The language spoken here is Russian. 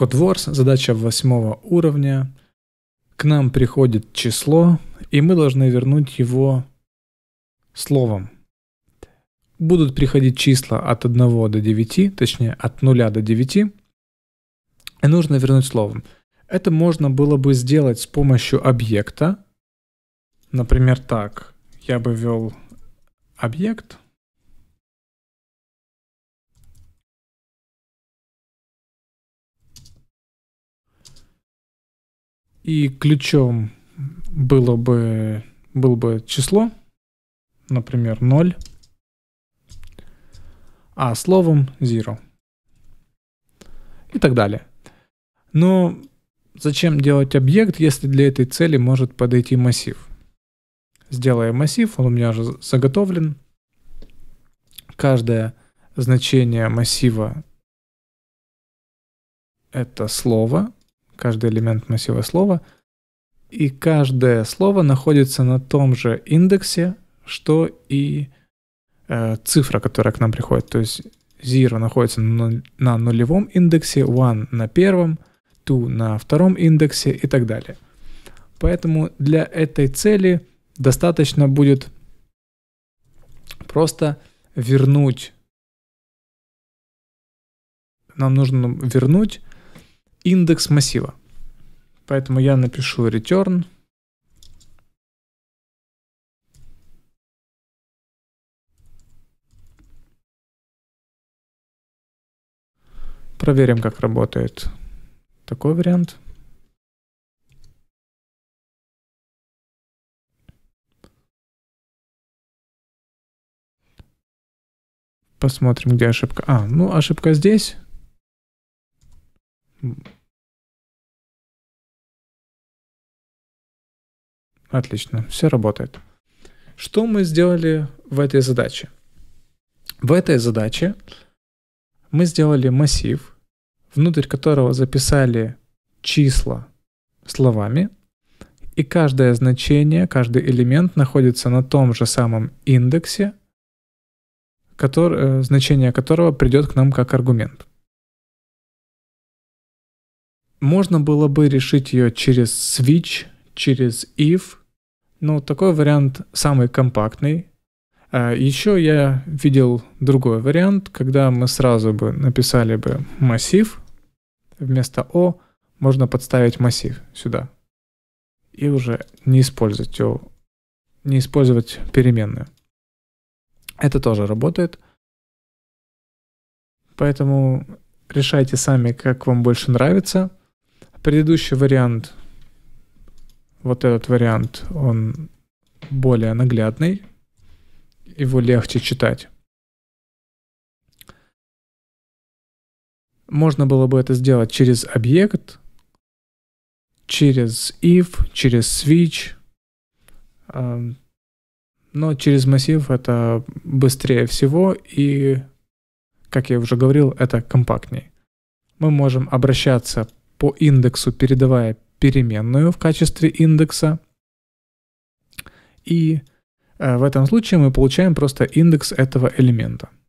Код Ворс, задача восьмого уровня. К нам приходит число, и мы должны вернуть его словом. Будут приходить числа от 1 до 9, точнее от 0 до 9, и нужно вернуть словом. Это можно было бы сделать с помощью объекта. Например, так. Я бы ввел объект – И ключом было бы, было бы число, например, 0, а словом 0. И так далее. Но зачем делать объект, если для этой цели может подойти массив? Сделаем массив, он у меня уже заготовлен. Каждое значение массива это слово, каждый элемент массива слова, и каждое слово находится на том же индексе, что и э, цифра, которая к нам приходит. То есть zero находится на, на нулевом индексе, one на первом, two на втором индексе и так далее. Поэтому для этой цели достаточно будет просто вернуть. Нам нужно вернуть индекс массива. Поэтому я напишу return Проверим, как работает такой вариант. Посмотрим, где ошибка. А, ну ошибка здесь. Отлично, все работает. Что мы сделали в этой задаче? В этой задаче мы сделали массив, внутрь которого записали числа словами, и каждое значение, каждый элемент находится на том же самом индексе, который, э, значение которого придет к нам как аргумент. Можно было бы решить ее через switch, через if. Но такой вариант самый компактный. А Еще я видел другой вариант, когда мы сразу бы написали бы массив. Вместо O можно подставить массив сюда. И уже не использовать не использовать переменную. Это тоже работает. Поэтому решайте сами, как вам больше нравится – Предыдущий вариант, вот этот вариант, он более наглядный, его легче читать. Можно было бы это сделать через объект, через if, через switch, эм, но через массив это быстрее всего и, как я уже говорил, это компактнее. Мы можем обращаться по индексу, передавая переменную в качестве индекса. И э, в этом случае мы получаем просто индекс этого элемента.